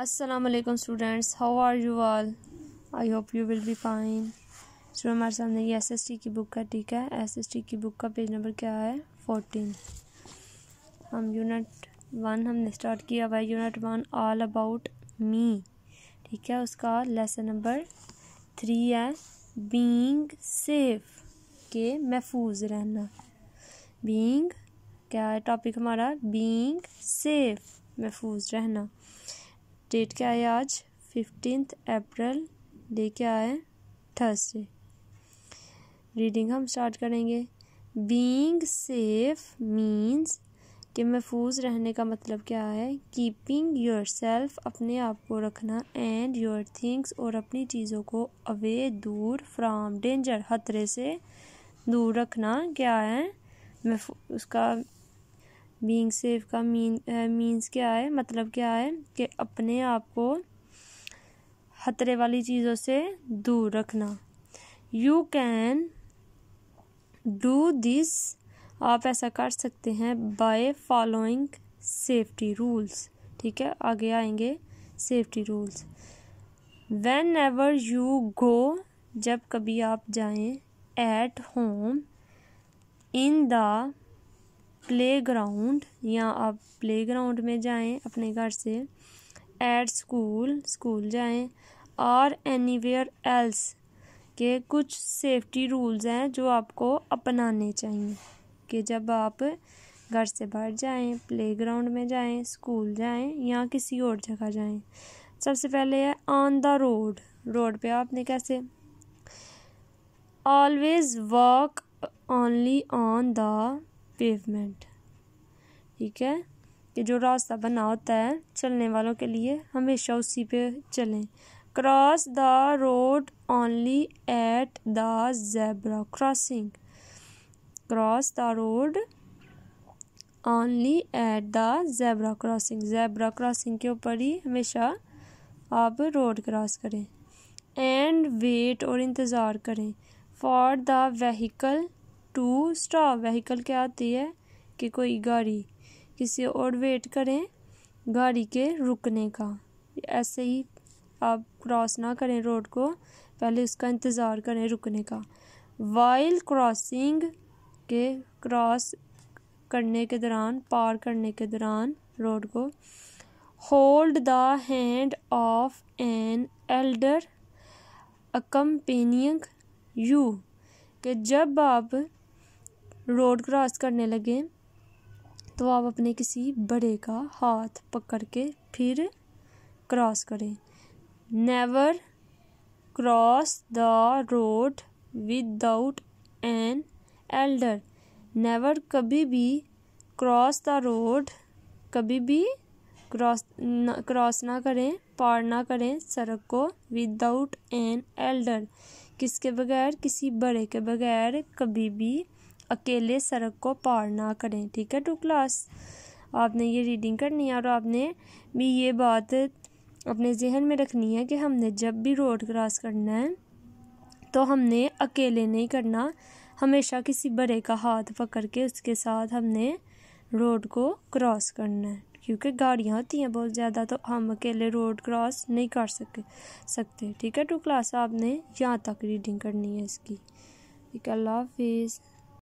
Aslam students how are you all I hope you will be fine student हमारे सामने ये S S T की book है ठीक है एस एस टी की बुक का पेज नंबर क्या है फोर्टीन हम यूनिट वन हमने स्टार्ट किया हुआ unit one all about me ठीक है उसका लेसन नंबर थ्री है बींग सेफ के महफूज रहना बींग क्या है टॉपिक हमारा बींग सेफ महफूज रहना डेट क्या है आज फिफ्टींथ अप्रैल डे क्या है थर्सडे रीडिंग हम स्टार्ट करेंगे बींग सेफ मीन्स कि महफूज रहने का मतलब क्या है कीपिंग योर सेल्फ अपने आप को रखना एंड योर थिंग्स और अपनी चीज़ों को अवे दूर फ्राम डेंजर खतरे से दूर रखना क्या है उसका बींग सेफ का मीन मीन्स uh, क्या है मतलब क्या है कि अपने आप को खतरे वाली चीज़ों से दूर रखना यू कैन डू दिस आप ऐसा कर सकते हैं बाय फॉलोइंग सेफ्टी रूल्स ठीक है आगे आएंगे safety rules whenever you go जब कभी आप जाएं at home in the playground या आप प्ले ग्राउंड में जाएं अपने घर से एट स्कूल स्कूल जाएं और एनी वेयर एल्स के कुछ सेफ्टी रूल्स हैं जो आपको अपनाने चाहिए कि जब आप घर से बाहर जाएं ग्राउंड में जाएं स्कूल जाएं या किसी और जगह जाएं सबसे पहले है ऑन द रोड रोड पे आपने कैसे always walk only on the pavement ठीक है कि जो रास्ता बना होता है चलने वालों के लिए हमेशा उसी पे चलें cross the road only at the zebra crossing cross the road only at the zebra crossing zebra crossing के ऊपर ही हमेशा आप रोड क्रॉस करें एंड वेट और इंतज़ार करें for the vehicle to stop vehicle क्या आती है कि कोई गाड़ी किसी और वेट करें गाड़ी के रुकने का ऐसे ही आप क्रॉस ना करें रोड को पहले उसका इंतज़ार करें रुकने का वाइल क्रॉसिंग के क्रॉस करने के दौरान पार करने के दौरान रोड को hold the hand of an elder accompanying you कि जब आप रोड क्रॉस करने लगे तो आप अपने किसी बड़े का हाथ पकड़ के फिर क्रॉस करें never cross the road without an elder never कभी भी क्रॉस द रोड कभी भी क्रॉस क्रॉस ना करें पार ना करें सड़क को विदाउट एन एल्डर किसके बगैर किसी बड़े के बगैर कभी भी अकेले सड़क को पार ना करें ठीक है टू क्लास आपने ये रीडिंग करनी है और आपने भी ये बात अपने जहन में रखनी है कि हमने जब भी रोड क्रॉस करना है तो हमने अकेले नहीं करना हमेशा किसी बड़े का हाथ पकड़ के उसके साथ हमने रोड को क्रॉस करना है क्योंकि गाड़ियाँ होती हैं बहुत ज़्यादा तो हम अकेले रोड क्रॉस नहीं कर सके सकते ठीक है टू क्लास आपने यहाँ तक रीडिंग करनी है इसकी ठीक है अल्लाह हाफिज़